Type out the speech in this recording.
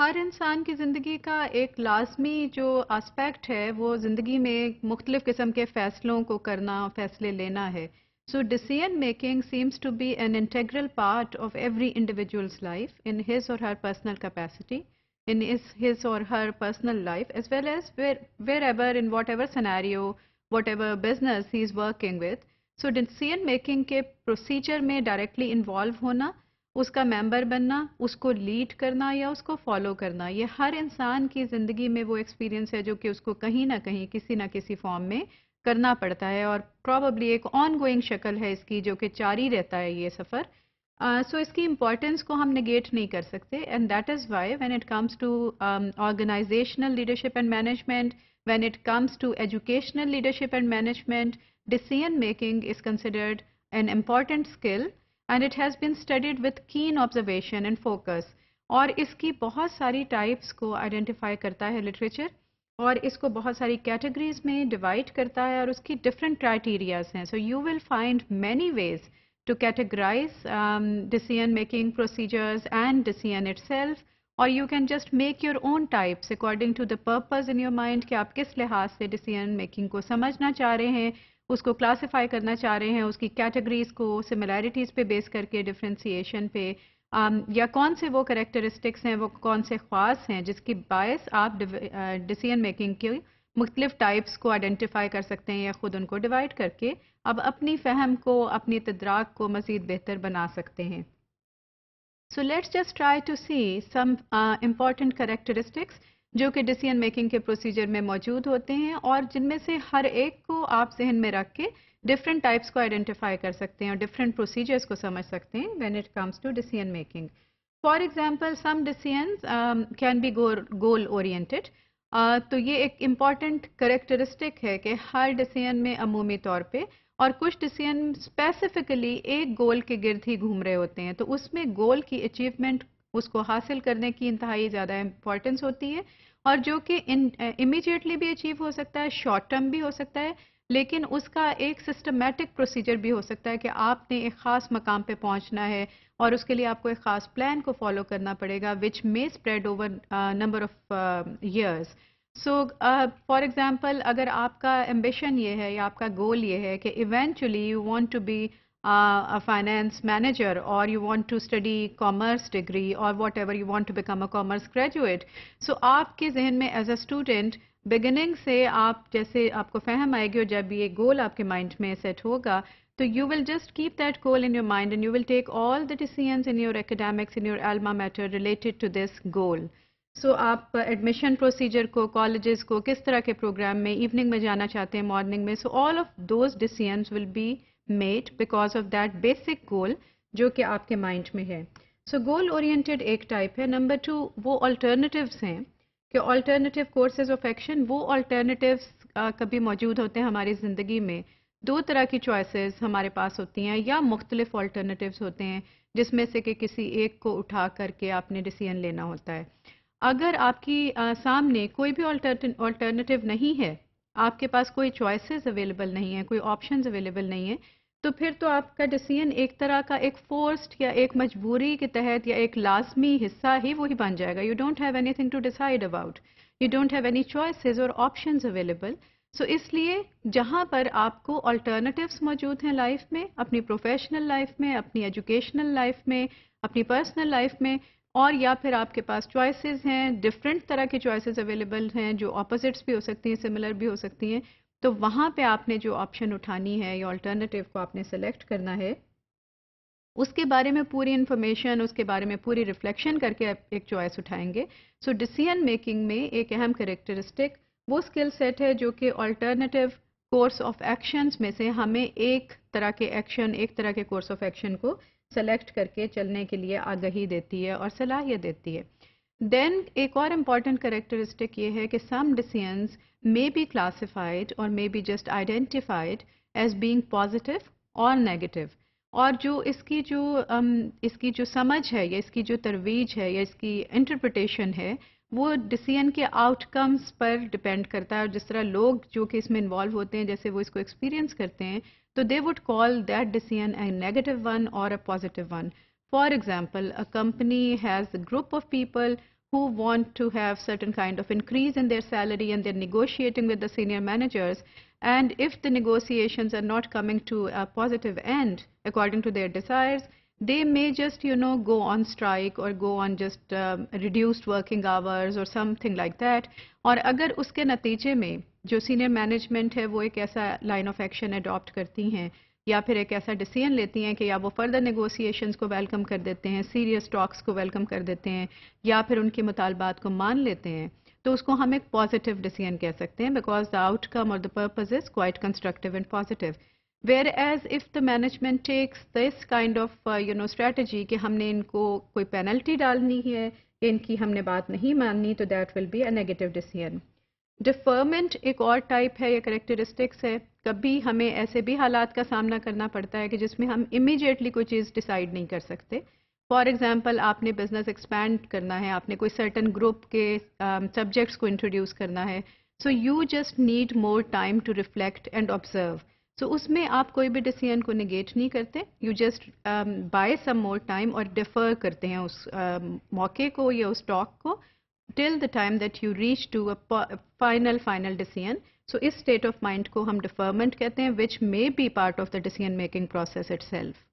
हर इंसान की ज़िंदगी का एक लाजमी जो आस्पेक्ट है वो ज़िंदगी में मुख्तलिफ़ किस्म के फ़ैसलों को करना फ़ैसले लेना है so decision making seems to be an integral part of every individuals life in his or her personal capacity in his or her personal life as well as wherever in whatever scenario whatever business he is working with so decision making के procedure में directly involve होना उसका member बनना उसको lead करना या उसको follow करना ये हर इंसान की ज़िंदगी में वो एक्सपीरियंस है जो कि उसको कहीं ना कहीं किसी ना किसी फॉर्म में करना पड़ता है और प्रॉबली एक ऑन गोइंग शक्ल है इसकी जो कि जारी रहता है ये सफ़र सो uh, so इसकी इम्पॉर्टेंस को हम निगेट नहीं कर सकते and that is why when it comes to organisational leadership and management when it comes to educational leadership and management decision making is considered an important skill and it has been studied with keen observation and focus और इसकी बहुत sari types को identify करता है literature और isko बहुत sari categories में divide करता है और उसकी different criterias हैं so you will find many ways to categorize um, decision making procedures and decision itself or you can just make your own types according to the purpose in your mind کہ آپ کس لحاظ سے decision making کو سمجھنا چاہ उसको classify करना चाह रहे हैं उसकी कैटेगरीज को सिमिलैरिटीज़ पे बेस करके डिफ्रेंसीशन पे आम, um, या कौन से वो करेक्टरिस्टिक्स हैं वो कौन से ख्वास हैं जिसकी बायस आप डिसीजन मेकिंग uh, के मुख्तलिफ टाइप्स को आइडेंटिफाई कर सकते हैं या ख़ुद उनको डिवाइड करके अब अपनी फहम को अपनी तदराक को मज़ीद बेहतर बना सकते हैं so let's just try to see some important characteristics जो कि डिसीजन मेकिंग के प्रोसीजर में मौजूद होते हैं और जिनमें से हर एक को आप जहन में रख के डिफरेंट टाइप्स को आइडेंटिफाई कर सकते हैं और डिफरेंट प्रोसीजर्स को समझ सकते हैं when it comes to decision making for example some decision can be goal oriented तो ये एक इम्पॉर्टेंट करेक्टरिस्टिक है कि हर डिसीजन में अमूमी तौर पे और कुछ डिसीजन स्पेसिफिकली एक गोल के गिर्द ही घूम रहे होते हैं तो उसमें गोल की अचीवमेंट उसको हासिल करने की इंतहाई ज़्यादा इम्पॉर्टेंस होती है और जो कि इमीडिएटली uh, भी अचीव हो सकता है शॉर्ट टर्म भी हो सकता है लेकिन उसका एक सिस्टमेटिक प्रोसीजर भी हो सकता है कि आपने एक ख़ास मकाम पे पहुंचना है और उसके लिए आपको एक ख़ास प्लान को फॉलो करना पड़ेगा which may spread over number of years so for example अगर आपका एम्बिशन ये है या आपका गोल ये है कि eventually you want to be a finance manager or you want to study commerce degree or whatever you want to become a commerce graduate. So aapke zehen mein as a student beginning say, aap jaise aapko fahm aayegi jab ye goal aapke mind mein set hoga so you will just keep that goal in your mind and you will take all the decisions in your academics in your alma mater related to this goal. So aap uh, admission procedure ko colleges ko kis tarah program mein evening mein jana morning mein so all of those decisions will be made because of that basic goal जो कि आपके mind में है so goal oriented एक type है number two वो alternatives हैं कि अल्टरनेटिव कोर्सेज ऑफ एक्शन वो अल्टरनेटिव्स कभी मौजूद होते हैं हमारी ज़िंदगी में दो तरह की चॉइसेस हमारे पास होती हैं या मुख्तलिफ अल्टरनेटिव्स होते हैं जिसमें से कि किसी एक को उठा करके आपने डिसीजन लेना होता है अगर आपकी आ, सामने कोई भी अल्टरनेटिव नहीं है आपके पास कोई चॉइसेस अवेलेबल नहीं है कोई ऑप्शंस अवेलेबल नहीं है तो फिर तो आपका डिसीजन एक तरह का एक फोर्स्ड या एक मजबूरी के तहत या एक लाजमी हिस्सा ही वही बन जाएगा you don't have anything to decide about you don't have any choices or options available so इसलिए जहाँ पर आपको अल्टरनेटिव्स मौजूद हैं लाइफ में अपनी प्रोफेशनल लाइफ में अपनी एजुकेशनल लाइफ में अपनी पर्सनल लाइफ में और या फिर आपके पास चॉइसेस हैं डिफरेंट तरह के चॉइसेस अवेलेबल हैं जो ऑपोजिट्स भी हो सकती हैं सिमिलर भी हो सकती हैं तो वहाँ पे आपने जो ऑप्शन उठानी है या ऑल्टरनेटिव को आपने सेलेक्ट करना है उसके बारे में पूरी इन्फॉर्मेशन उसके बारे में पूरी रिफ्लेक्शन करके आप एक चॉइस उठाएंगे सो डिसीजन मेकिंग में एक अहम करेक्टरिस्टिक वो स्किल सेट है जो कि ऑल्टरनेटिव कोर्स ऑफ एक्शंस में से हमें एक तरह के एक्शन एक तरह के कोर्स ऑफ एक्शन को सेलेक्ट करके चलने के लिए आगही देती है और सलाहियत देती है देन एक और इम्पॉर्टेंट करेक्टरिस्टिक ये है कि some decisions may be classified or may be just identified as being positive or negative or जो इसकी जो इसकी जो समझ है या इसकी जो तरवीज है या इसकी इंटरप्रटेशन है वो डिसीजन के आउटकम्स पर डिपेंड करता है और जिस तरह लोग जो कि इसमें इन्वॉल्व होते हैं जैसे वो इसको एक्सपीरियंस करते हैं तो they would call that decision a negative one or a positive one for example a company has a group of people who want to have certain kind of increase in their salary and they're negotiating with the senior managers and if the negotiation are not coming to a positive and according to their desires they may just, you know, go on strike or go on just uh, reduced working hours or something like that. और अगर उसके नतीजे में जो senior management है वो एक ऐसा लाइन ऑफ एक्शन अडॉप्ट करती हैं या फिर एक ऐसा डिसीजन लेती हैं कि या वो फर्दर नेगोशिएशंस को वेलकम कर देते हैं सीरियस स्टॉक्स को वेलकम कर देते हैं या फिर उनके मुतालबात को मान लेते हैं तो उसको हम एक पॉजिटिव डिसीजन कह सकते हैं बिकॉज द आउटकम और the purpose is quite constructive and positive Whereas if the management takes this kind of uh, you know strategy कि हमने इनको कोई penalty डालनी है इनकी हमने बात नहीं माननी तो that will be a negative decision. Deferment एक और type है या characteristics है कभी हमें ऐसे भी हालात का सामना करना पड़ता है कि जिसमें हम immediately कोई चीज़ decide नहीं कर सकते फॉर एग्ज़ाम्पल आपने बिज़नेस एक्सपैंड करना है आपने कोई सर्टन ग्रुप के सब्जेक्ट्स um, को इंट्रोड्यूस करना है so you just need more time to reflect and observe so so, उसमें आप कोई भी डिसीजन को निगेट नहीं करते you just buy some more time और डिफर करते हैं उस uh, मौके को या उस टॉक को till the time that you reach to a final final decision so इस स्टेट ऑफ माइंड को हम डिफरमेंट कहते हैं which may be part of the decision making process it self